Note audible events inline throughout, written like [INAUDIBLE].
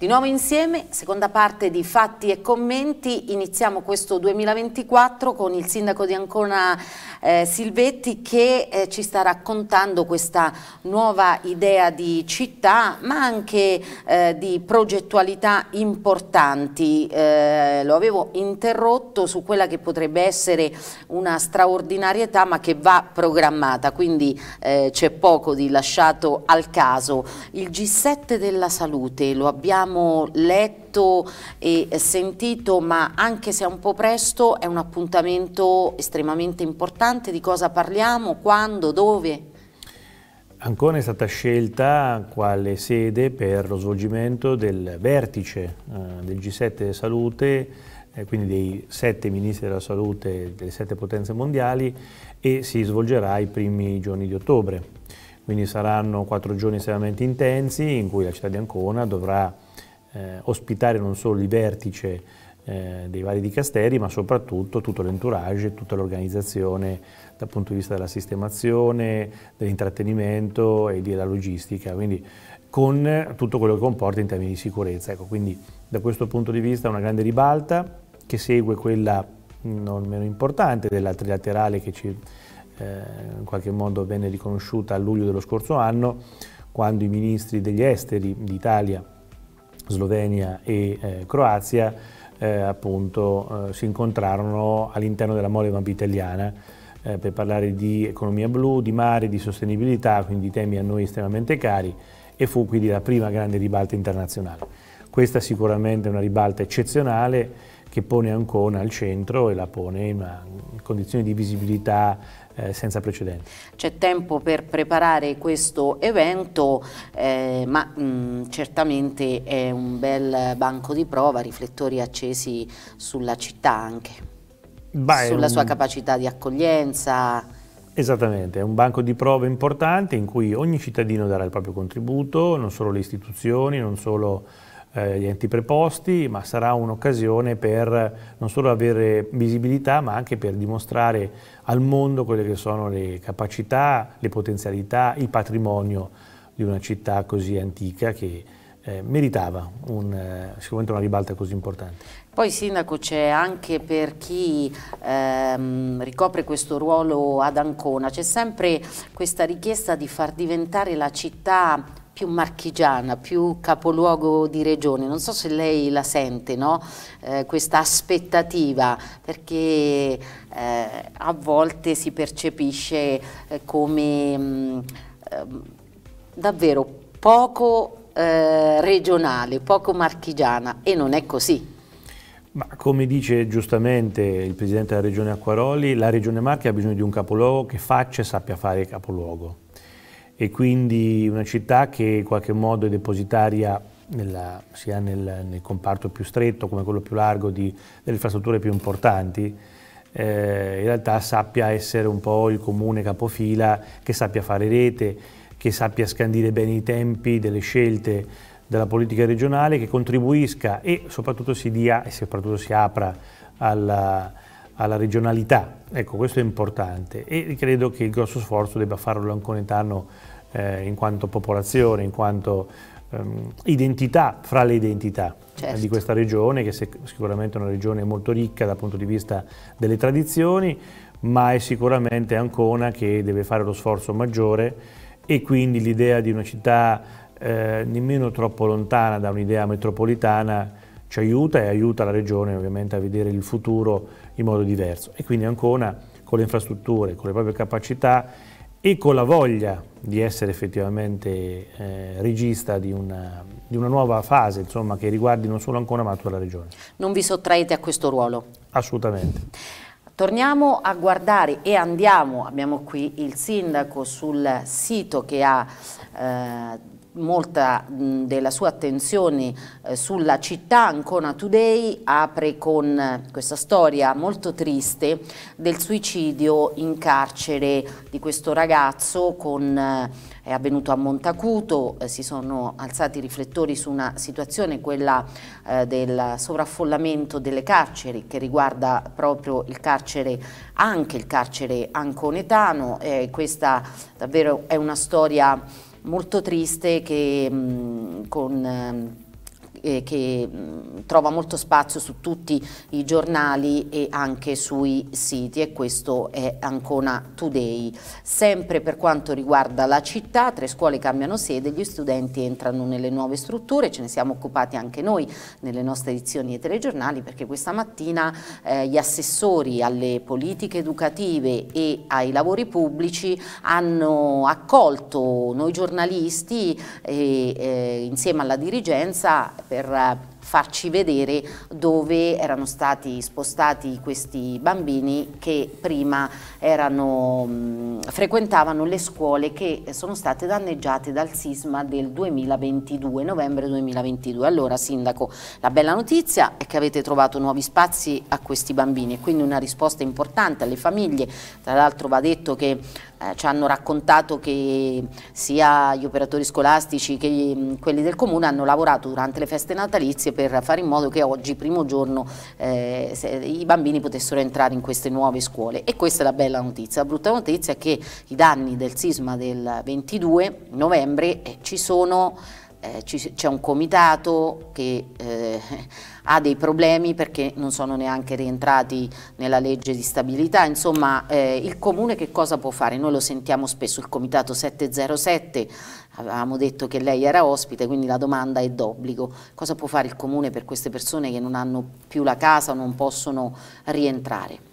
Di nuovo insieme, seconda parte di fatti e commenti, iniziamo questo 2024 con il sindaco di Ancona eh, Silvetti che eh, ci sta raccontando questa nuova idea di città ma anche eh, di progettualità importanti. Eh, lo avevo interrotto su quella che potrebbe essere una straordinarietà ma che va programmata, quindi eh, c'è poco di lasciato al caso. Il G7 della salute lo abbiamo abbiamo letto e sentito, ma anche se è un po' presto, è un appuntamento estremamente importante. Di cosa parliamo? Quando? Dove? Ancona è stata scelta quale sede per lo svolgimento del vertice eh, del G7 Salute, eh, quindi dei sette ministri della salute delle sette potenze mondiali e si svolgerà i primi giorni di ottobre. Quindi saranno quattro giorni estremamente intensi in cui la città di Ancona dovrà eh, ospitare non solo il vertice eh, dei vari dicasteri, ma soprattutto tutto l'entourage, tutta l'organizzazione dal punto di vista della sistemazione, dell'intrattenimento e della logistica, quindi con tutto quello che comporta in termini di sicurezza. Ecco, quindi da questo punto di vista una grande ribalta che segue quella non meno importante della trilaterale che ci eh, in qualche modo venne riconosciuta a luglio dello scorso anno, quando i ministri degli esteri d'Italia Slovenia e eh, Croazia, eh, appunto eh, si incontrarono all'interno della Mole Vamp italiana eh, per parlare di economia blu, di mare, di sostenibilità, quindi temi a noi estremamente cari e fu quindi la prima grande ribalta internazionale. Questa sicuramente è una ribalta eccezionale che pone Ancona al centro e la pone in una condizione di visibilità eh, senza precedenti. C'è tempo per preparare questo evento, eh, ma mh, mm, certamente è un bel banco di prova, riflettori accesi sulla città anche, Beh, sulla un... sua capacità di accoglienza. Esattamente, è un banco di prove importante in cui ogni cittadino darà il proprio contributo, non solo le istituzioni, non solo eh, gli enti preposti, ma sarà un'occasione per non solo avere visibilità, ma anche per dimostrare al mondo quelle che sono le capacità, le potenzialità, il patrimonio di una città così antica che eh, meritava un, eh, sicuramente una ribalta così importante. Poi Sindaco c'è anche per chi ehm, ricopre questo ruolo ad Ancona, c'è sempre questa richiesta di far diventare la città più marchigiana, più capoluogo di regione. Non so se lei la sente, no? eh, questa aspettativa, perché eh, a volte si percepisce eh, come mh, mm, ehm, davvero poco eh, regionale, poco marchigiana e non è così. Ma come dice giustamente il Presidente della Regione Acquaroli, la Regione Marche ha bisogno di un capoluogo che faccia e sappia fare capoluogo e quindi una città che in qualche modo è depositaria nella, sia nel, nel, comparto più stretto come quello più largo di, delle infrastrutture più importanti, eh, in realtà sappia essere un po' il comune capofila, che sappia fare rete, che sappia scandire bene i tempi delle scelte della politica regionale, che contribuisca e soprattutto si dia e soprattutto si apra alla, alla regionalità. Ecco, questo è importante e credo che il grosso sforzo debba farlo l'anconetano eh, in quanto popolazione, in quanto ehm, identità fra le identità eh, certo. di questa regione, che è sicuramente una regione molto ricca dal punto di vista delle tradizioni, ma è sicuramente Ancona che deve fare lo sforzo maggiore e quindi l'idea di una città eh, nemmeno troppo lontana da un'idea metropolitana ci aiuta e aiuta la regione ovviamente a vedere il futuro in modo diverso. E quindi Ancona con le infrastrutture, con le proprie capacità e con la voglia di essere effettivamente eh, regista di una, di una, nuova fase insomma, che riguardi non solo Ancona ma tutta la regione. Non vi sottraete a questo ruolo? Assolutamente. Torniamo a guardare e andiamo, abbiamo qui il sindaco sul sito che ha eh, molta della sua attenzione eh, sulla città Ancona Today apre con eh, questa storia molto triste del suicidio in carcere di questo ragazzo con, eh, è avvenuto a Montacuto, si sono alzati i riflettori su una situazione, quella del sovraffollamento delle carceri che riguarda proprio il carcere, anche il carcere anconetano, questa davvero è una storia molto triste che mh, mm, con... Ehm, eh, che mh, mm, trova molto spazio su tutti i giornali e anche sui siti e questo è Ancona Today. Sempre per quanto riguarda la città, tre scuole cambiano sede, gli studenti entrano nelle nuove strutture, ce ne siamo occupati anche noi nelle nostre edizioni e telegiornali perché questa mattina eh, gli assessori alle politiche educative e ai lavori pubblici hanno accolto noi giornalisti e, eh, insieme alla dirigenza per eh, farci vedere dove erano stati spostati questi bambini che prima erano, mm, frequentavano le scuole che sono state danneggiate dal sisma del 2022, novembre 2022. Allora Sindaco, la bella notizia è che avete trovato nuovi spazi a questi bambini e quindi una risposta importante alle famiglie. Tra l'altro va detto che eh, ci hanno raccontato che sia gli operatori scolastici che mh, mm, quelli del comune hanno lavorato durante le feste natalizie per fare in modo che oggi, primo giorno, eh, se, i bambini potessero entrare in queste nuove scuole. E questa è la bella notizia. La brutta notizia è che i danni del sisma del 22 novembre eh, ci sono eh, c'è un comitato che eh, [LAUGHS] ha dei problemi perché non sono neanche rientrati nella legge di stabilità, insomma eh, il comune che cosa può fare? Noi lo sentiamo spesso, il comitato 707, avevamo detto che lei era ospite, quindi la domanda è d'obbligo, cosa può fare il comune per queste persone che non hanno più la casa, non possono rientrare?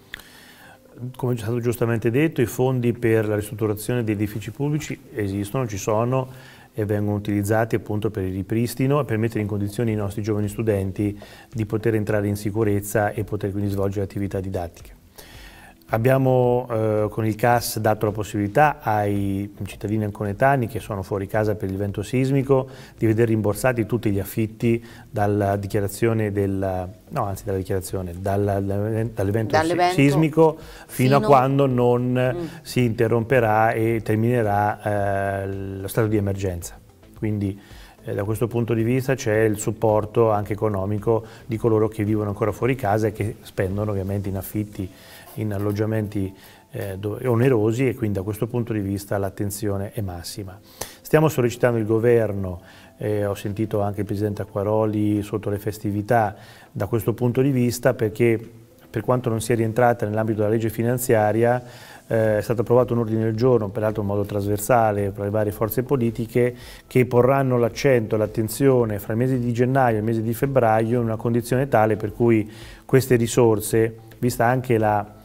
Come è stato giustamente detto, i fondi per la ristrutturazione degli edifici pubblici esistono, ci sono, e vengono utilizzati appunto per il ripristino e per mettere in condizione i nostri giovani studenti di poter entrare in sicurezza e poter quindi svolgere attività didattiche. Abbiamo eh, con il CAS dato la possibilità ai cittadini anconetani che sono fuori casa per il vento sismico di vedere rimborsati tutti gli affitti dalla dichiarazione del, no, anzi dalla dichiarazione, dal, dall'evento dall sismico fino, fino, a quando non mm. si interromperà e terminerà eh, lo stato di emergenza. Quindi eh, da questo punto di vista c'è il supporto anche economico di coloro che vivono ancora fuori casa e che spendono ovviamente in affitti in alloggiamenti eh, onerosi e quindi da questo punto di vista l'attenzione è massima. Stiamo sollecitando il governo, eh, ho sentito anche il Presidente Acquaroli sotto le festività da questo punto di vista perché per quanto non sia rientrata nell'ambito della legge finanziaria eh, è stato approvato un ordine del giorno, peraltro in modo trasversale tra le varie forze politiche, che porranno l'accento e l'attenzione fra il mese di gennaio e il mese di febbraio in una condizione tale per cui queste risorse, vista anche la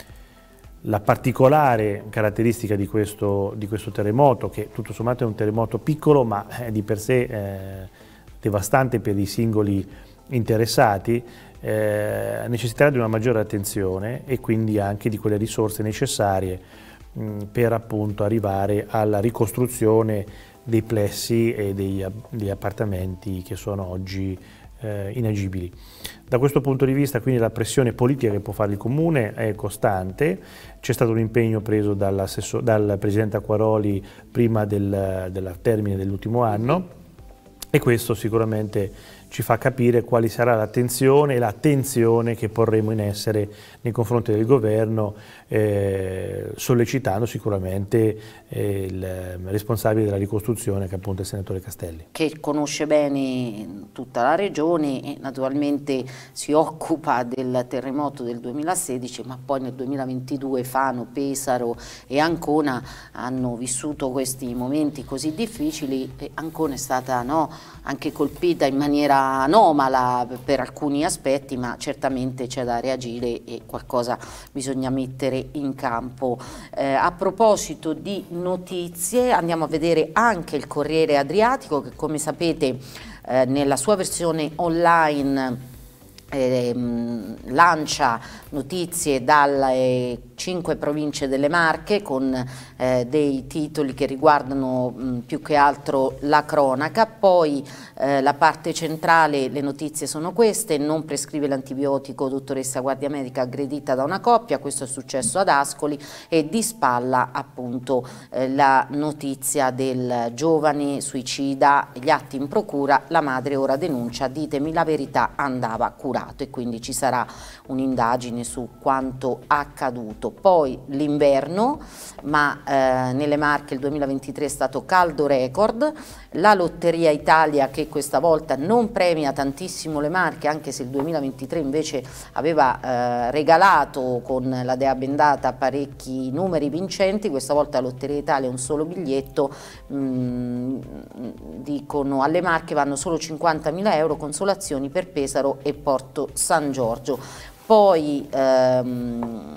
la particolare caratteristica di questo, di questo, terremoto, che tutto sommato è un terremoto piccolo ma eh, di per sé eh, devastante per i singoli interessati, eh, necessiterà di una maggiore attenzione e quindi anche di quelle risorse necessarie mh, per appunto arrivare alla ricostruzione dei plessi e degli, degli appartamenti che sono oggi eh, inagibili. Da questo punto di vista quindi la pressione politica che può fare il Comune è costante, c'è stato un impegno preso dal Presidente Acquaroli prima del, del termine dell'ultimo anno e questo sicuramente ci fa capire quale sarà l'attenzione e l'attenzione che porremo in essere nei confronti del governo eh, sollecitando sicuramente eh, il ehm, responsabile della ricostruzione che appunto è il senatore Castelli. Che conosce bene mm, tutta la regione e naturalmente si occupa del terremoto del 2016 ma poi nel 2022 Fano, Pesaro e Ancona hanno vissuto questi momenti così difficili e Ancona è stata no, anche colpita in maniera anomala per alcuni aspetti ma certamente c'è da reagire e qualcosa bisogna mettere in campo. Eh, a proposito di notizie andiamo a vedere anche il Corriere Adriatico che come sapete eh, nella sua versione online eh, lancia notizie dalle eh, cinque province delle Marche con eh, dei titoli che riguardano mh, più che altro la cronaca, poi eh, la parte centrale, le notizie sono queste, non prescrive l'antibiotico dottoressa guardia medica aggredita da una coppia, questo è successo ad Ascoli e di spalla appunto eh, la notizia del giovane suicida, gli atti in procura, la madre ora denuncia, ditemi la verità, andava curato e quindi ci sarà un'indagine su quanto accaduto poi l'inverno, ma eh, nelle Marche il 2023 è stato caldo record, la Lotteria Italia che questa volta non premia tantissimo le Marche, anche se il 2023 invece aveva eh, regalato con la Dea Bendata parecchi numeri vincenti, questa volta la Lotteria Italia è un solo biglietto, mh, mm, dicono alle Marche vanno solo 50.000 euro, consolazioni per Pesaro e Porto San Giorgio poi ehm,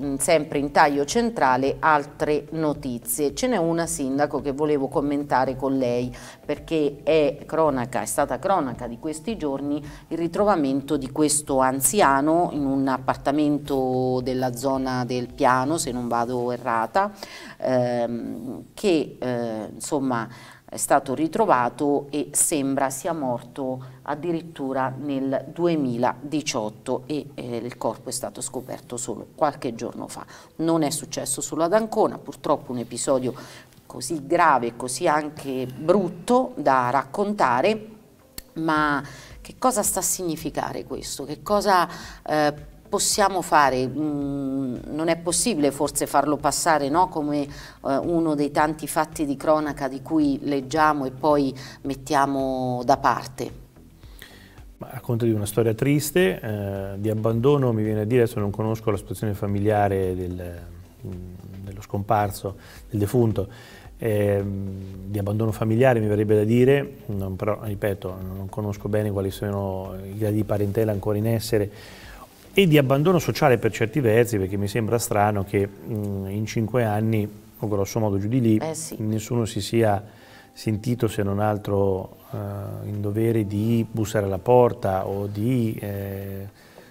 Mm, sempre in taglio centrale altre notizie. Ce n'è una sindaco che volevo commentare con lei perché è cronaca, è stata cronaca di questi giorni il ritrovamento di questo anziano in un appartamento della zona del piano, se non vado errata, ehm, che eh, insomma è stato ritrovato e sembra sia morto addirittura nel 2018 e eh, il corpo è stato scoperto solo qualche giorno fa. Non è successo solo ad Ancona, purtroppo un episodio così grave e così anche brutto da raccontare, ma che cosa sta a significare questo? Che cosa eh, possiamo fare? Mm, non è possibile forse farlo passare no? come eh, uno dei tanti fatti di cronaca di cui leggiamo e poi mettiamo da parte? Racconto di una storia triste, eh, di abbandono, mi viene a dire, adesso non conosco la situazione familiare del, mm, dello scomparso, del defunto, eh, di abbandono familiare mi verrebbe da dire, non, però ripeto, non conosco bene quali sono i gradi di parentela ancora in essere, e di abbandono sociale per certi versi, perché mi sembra strano che mh, mm, in cinque anni, o grosso modo giù di lì, eh sì. nessuno si sia sentito se non altro eh, in dovere di bussare alla porta o di... Eh,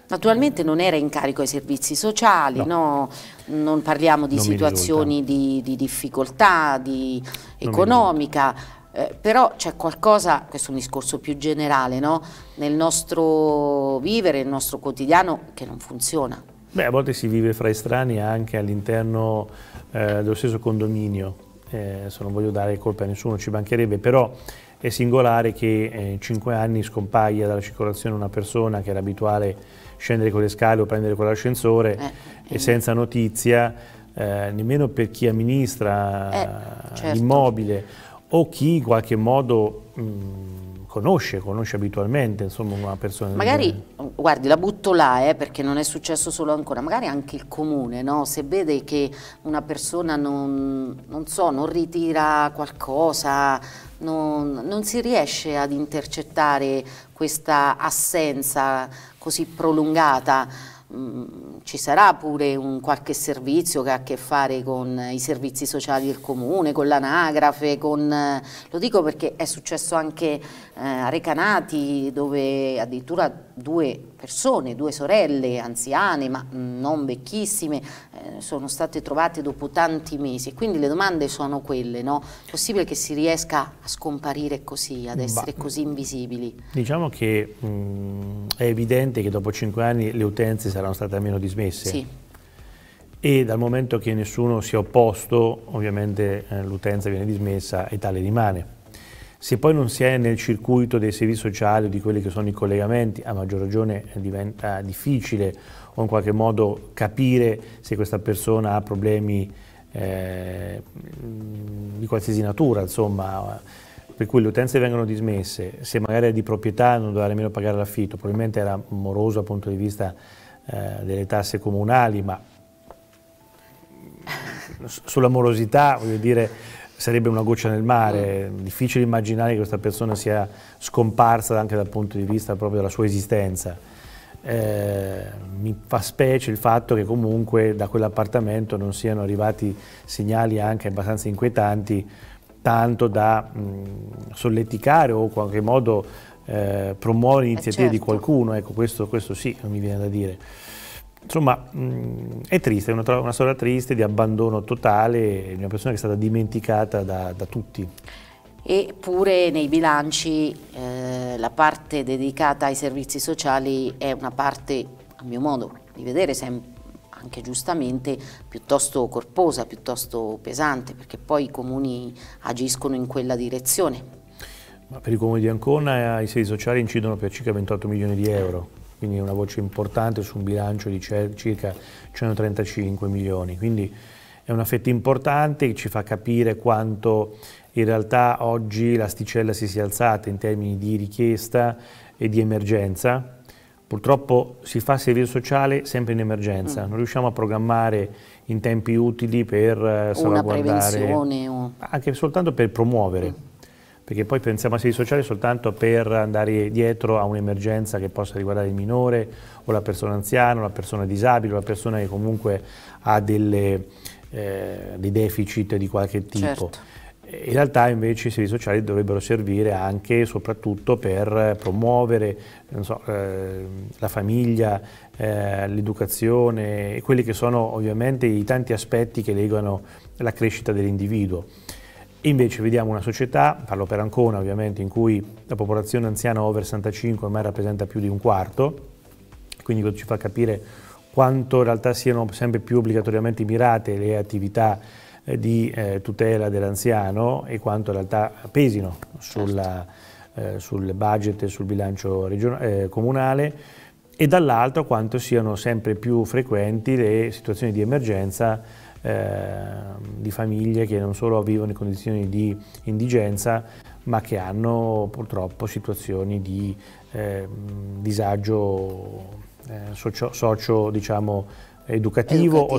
Naturalmente non era in carico ai servizi sociali, no. No? non parliamo di non situazioni di, di, difficoltà di economica, eh, però c'è qualcosa, questo è un discorso più generale, no? nel nostro vivere, nel nostro quotidiano, che non funziona. Beh, a volte si vive fra estranei anche all'interno eh, dello stesso condominio, eh, se non voglio dare colpa a nessuno, ci mancherebbe, però è singolare che eh, in cinque anni scompaia dalla circolazione una persona che era abituale scendere con le scale o prendere con l'ascensore eh, e eh. senza notizia, nemmeno per chi amministra certo. l'immobile o chi in qualche modo mh, conosce, conosce abitualmente insomma, una persona. Magari, mm, guardi, la butto là eh, perché non è successo solo ancora, magari anche il comune, no? se vede che una persona non, non, so, non ritira qualcosa, non, non si riesce ad intercettare questa assenza così prolungata. Mh, mm, ci sarà pure un qualche servizio che ha a che fare con i servizi sociali del comune, con l'anagrafe, con, lo dico perché è successo anche eh, a Recanati dove addirittura due persone, due sorelle anziane ma non vecchissime sono state trovate dopo tanti mesi, quindi le domande sono quelle, no? Possibile che si riesca a scomparire così, ad essere bah, così invisibili? Diciamo che mh, mm, è evidente che dopo cinque anni le utenze saranno state almeno dismesse. Sì. E dal momento che nessuno si è opposto, ovviamente eh, l'utenza viene dismessa e tale rimane. Se poi non si è nel circuito dei servizi sociali o di quelli che sono i collegamenti, a maggior ragione eh, diventa difficile o in qualche modo capire se questa persona ha problemi eh, di qualsiasi natura, insomma, per cui le utenze vengono dismesse, se magari è di proprietà non dovrà nemmeno pagare l'affitto, probabilmente era moroso dal punto di vista eh, delle tasse comunali, ma sulla morosità, voglio dire, sarebbe una goccia nel mare, è difficile immaginare che questa persona sia scomparsa anche dal punto di vista proprio della sua esistenza. Eh, mi fa specie il fatto che comunque da quell'appartamento non siano arrivati segnali anche abbastanza inquietanti, tanto da mh, solleticare o in qualche modo eh, promuovere iniziative eh certo. di qualcuno, ecco questo, questo sì, mi viene da dire. Insomma, mh, è triste, è una, una, storia triste di abbandono totale, di una persona che è stata dimenticata da, da tutti. Eppure nei bilanci eh, la parte dedicata ai servizi sociali è una parte, a mio modo di vedere, anche giustamente, piuttosto corposa, piuttosto pesante, perché poi i comuni agiscono in quella direzione. Ma per i comuni di Ancona eh, i sedi sociali incidono per circa 28 milioni di euro, quindi una voce importante su un bilancio di circa 135 milioni. Quindi è una fetta importante che ci fa capire quanto in realtà oggi l'asticella si sia alzata in termini di richiesta e di emergenza. Purtroppo si fa servizio sociale sempre in emergenza, mm. non riusciamo a programmare in tempi utili per eh, salvaguardare, salvaguardare, o... anche soltanto per promuovere, mm. perché poi pensiamo a servizio sociale soltanto per andare dietro a un'emergenza che possa riguardare il minore o la persona anziana, o la persona disabile, o la persona che comunque ha delle, eh, dei deficit di qualche tipo. Certo in realtà invece i servizi sociali dovrebbero servire anche e soprattutto per promuovere so, eh, la famiglia, eh, l'educazione e quelli che sono ovviamente i tanti aspetti che legano la crescita dell'individuo. Invece vediamo una società, parlo per Ancona ovviamente, in cui la popolazione anziana over 65 ormai rappresenta più di un quarto, quindi questo ci fa capire quanto in realtà siano sempre più obbligatoriamente mirate le attività eh, di eh, tutela dell'anziano e quanto in realtà pesino sulla, certo. eh, sul budget e sul bilancio eh, comunale e dall'altro quanto siano sempre più frequenti le situazioni di emergenza ehm, di famiglie che non solo vivono in condizioni di indigenza ma che hanno purtroppo situazioni di ehm, disagio eh, socio, socio diciamo, educativo, educativo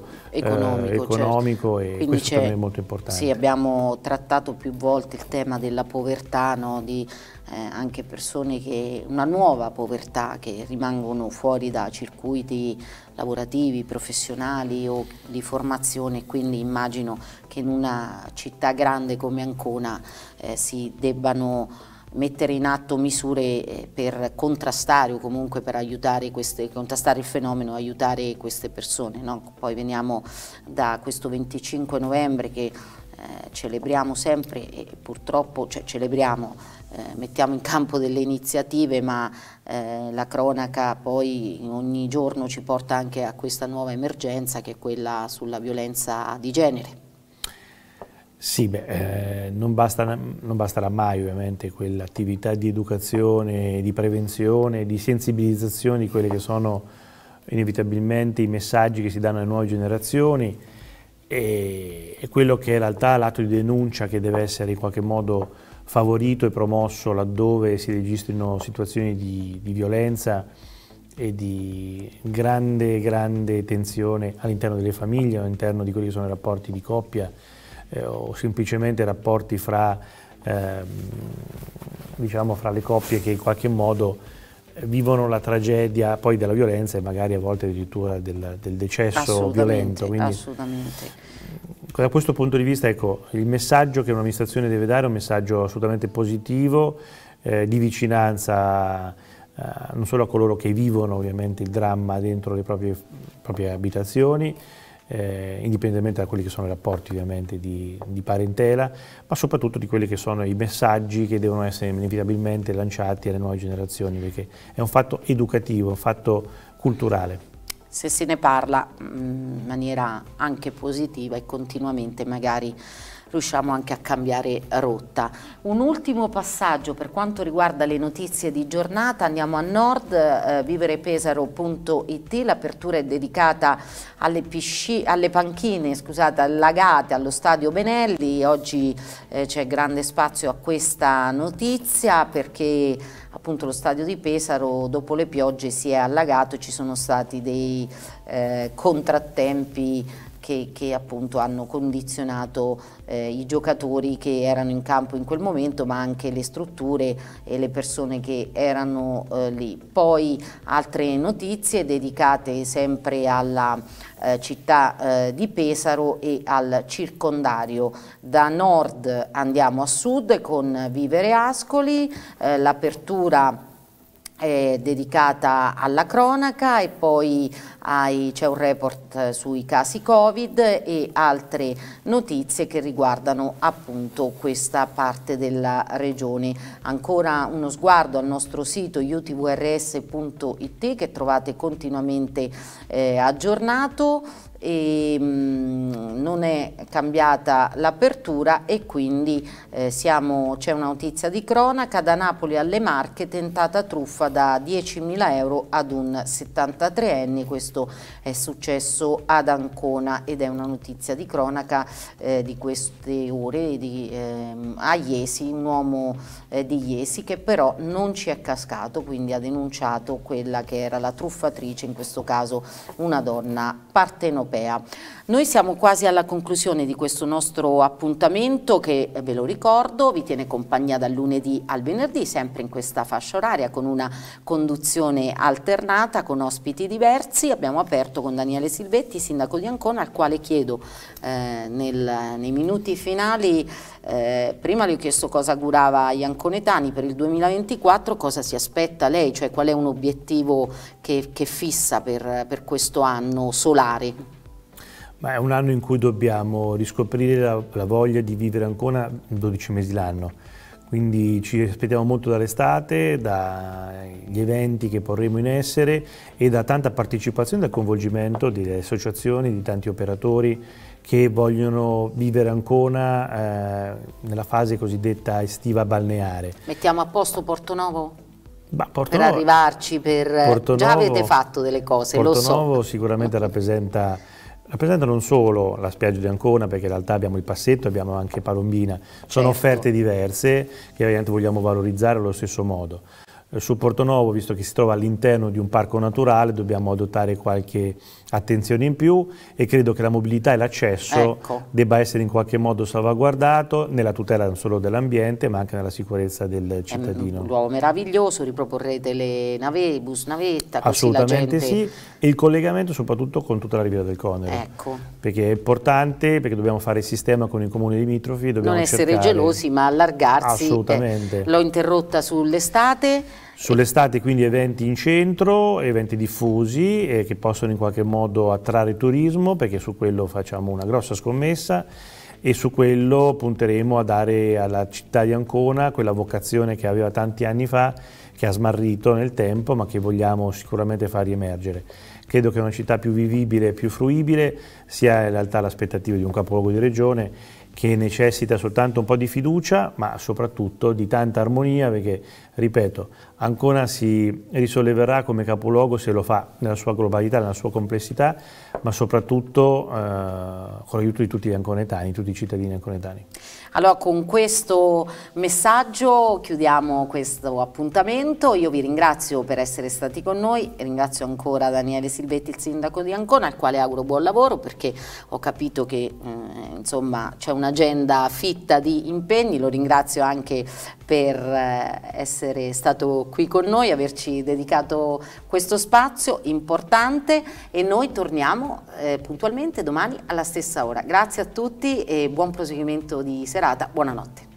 o socio-economico eh, certo. e questo per me è molto importante. Sì, abbiamo trattato più volte il tema della povertà, no? di eh, anche persone che, una nuova povertà che rimangono fuori da circuiti lavorativi, professionali o di formazione, quindi immagino che in una città grande come Ancona eh, si debbano mettere in atto misure eh, per contrastare o comunque per aiutare queste, contrastare il fenomeno, aiutare queste persone. No? Poi veniamo da questo 25 novembre che eh, celebriamo sempre e purtroppo cioè, celebriamo, eh, mettiamo in campo delle iniziative ma eh, la cronaca poi ogni giorno ci porta anche a questa nuova emergenza che è quella sulla violenza di genere. Sì, beh, eh, non, basta, non, basterà mai ovviamente quell'attività di educazione, di prevenzione, di sensibilizzazione di quelli che sono inevitabilmente i messaggi che si danno alle nuove generazioni e, e quello che in realtà l'atto di denuncia che deve essere in qualche modo favorito e promosso laddove si registrino situazioni di, di violenza e di grande, grande tensione all'interno delle famiglie, all'interno di quelli che sono i rapporti di coppia eh, o semplicemente rapporti fra, eh, diciamo, fra le coppie che in qualche modo eh, vivono la tragedia poi della violenza e magari a volte addirittura del, del decesso violento. Quindi, assolutamente. Mm, da questo punto di vista ecco, il messaggio che un'amministrazione deve dare è un messaggio assolutamente positivo, eh, di vicinanza eh, non solo a coloro che vivono ovviamente il dramma dentro le proprie, proprie abitazioni, eh, indipendentemente da quelli che sono i rapporti ovviamente di, di, parentela, ma soprattutto di quelli che sono i messaggi che devono essere inevitabilmente lanciati alle nuove generazioni, perché è un fatto educativo, un fatto culturale. Se se ne parla mm, in maniera anche positiva e continuamente magari riusciamo anche a cambiare rotta. Un ultimo passaggio per quanto riguarda le notizie di giornata, andiamo a nord, eh, viverepesaro.it, l'apertura è dedicata alle, alle panchine scusate, allagate allo stadio Benelli, oggi eh, c'è grande spazio a questa notizia perché appunto lo stadio di Pesaro dopo le piogge si è allagato e ci sono stati dei eh, contrattempi che, che appunto hanno condizionato eh, i giocatori che erano in campo in quel momento ma anche le strutture e le persone che erano eh, lì. Poi altre notizie dedicate sempre alla eh, città eh, di Pesaro e al circondario. Da nord andiamo a sud con Vivere Ascoli, eh, l'apertura è dedicata alla cronaca e poi ai, c'è un report eh, sui casi Covid e altre notizie che riguardano appunto questa parte della regione. Ancora uno sguardo al nostro sito utvrs.it che trovate continuamente eh, aggiornato e ehm, non è cambiata l'apertura e quindi eh, c'è una notizia di cronaca da Napoli alle Marche tentata truffa da 10.000 euro ad un 73enne questo questo è successo ad Ancona ed è una notizia di cronaca eh, di queste ore di, eh, a Iesi, un uomo eh, di Iesi che però non ci è cascato, quindi ha denunciato quella che era la truffatrice, in questo caso una donna partenopea. Noi siamo quasi alla conclusione di questo nostro appuntamento che eh, ve lo ricordo, vi tiene compagnia dal lunedì al venerdì, sempre in questa fascia oraria con una conduzione alternata con ospiti diversi abbiamo aperto con Daniele Silvetti, sindaco di Ancona, al quale chiedo eh, nel, nei minuti finali, eh, prima le ho chiesto cosa augurava agli anconetani per il 2024, cosa si aspetta lei, cioè qual è un obiettivo che, che fissa per, per questo anno solare? Ma è un anno in cui dobbiamo riscoprire la, la, voglia di vivere ancora 12 mesi l'anno quindi ci aspettiamo molto dall'estate, dagli eventi che porremo in essere e da tanta partecipazione e dal coinvolgimento delle associazioni, di tanti operatori che vogliono vivere Ancona eh, nella fase cosiddetta estiva balneare. Mettiamo a posto Portonovo? Bah, per arrivarci, per... Eh, Portonovo, già avete fatto delle cose, Porto lo so. Portonovo sicuramente rappresenta Rappresenta non solo la spiaggia di Ancona, perché in realtà abbiamo il passetto, abbiamo anche Palombina, sono certo. offerte diverse che ovviamente vogliamo valorizzare allo stesso modo. Eh, Su Porto Portonovo, visto che si trova all'interno di un parco naturale, dobbiamo adottare qualche attenzione in più e credo che la mobilità e l'accesso ecco. debba essere in qualche modo salvaguardato nella tutela non solo dell'ambiente ma anche nella sicurezza del cittadino. È un luogo meraviglioso, riproporrete le nave, i bus navetta, Assolutamente gente... sì, e il collegamento soprattutto con tutta la riviera del Conero, ecco. perché è importante, perché dobbiamo fare sistema con i comuni limitrofi, dobbiamo Non essere cercare... gelosi ma allargarsi. Assolutamente. Eh, L'ho interrotta sull'estate. Sull'estate quindi eventi in centro, eventi diffusi eh, che possono in qualche modo attrarre turismo perché su quello facciamo una grossa scommessa e su quello punteremo a dare alla città di Ancona quella vocazione che aveva tanti anni fa, che ha smarrito nel tempo ma che vogliamo sicuramente far riemergere. Credo che una città più vivibile, e più fruibile sia in realtà l'aspettativa di un capoluogo di regione che necessita soltanto un po' di fiducia, ma soprattutto di tanta armonia, perché, ripeto, Ancona si risolleverà come capoluogo se lo fa nella sua globalità, nella sua complessità, ma soprattutto eh, con l'aiuto di tutti gli anconetani, tutti i cittadini anconetani. Allora con questo messaggio chiudiamo questo appuntamento, io vi ringrazio per essere stati con noi, ringrazio ancora Daniele Silvetti, il sindaco di Ancona, al quale auguro buon lavoro perché ho capito che eh, c'è una un'agenda fitta di impegni, lo ringrazio anche per eh, essere stato qui con noi, averci dedicato questo spazio importante e noi torniamo eh, puntualmente domani alla stessa ora. Grazie a tutti e buon proseguimento di serata, buonanotte.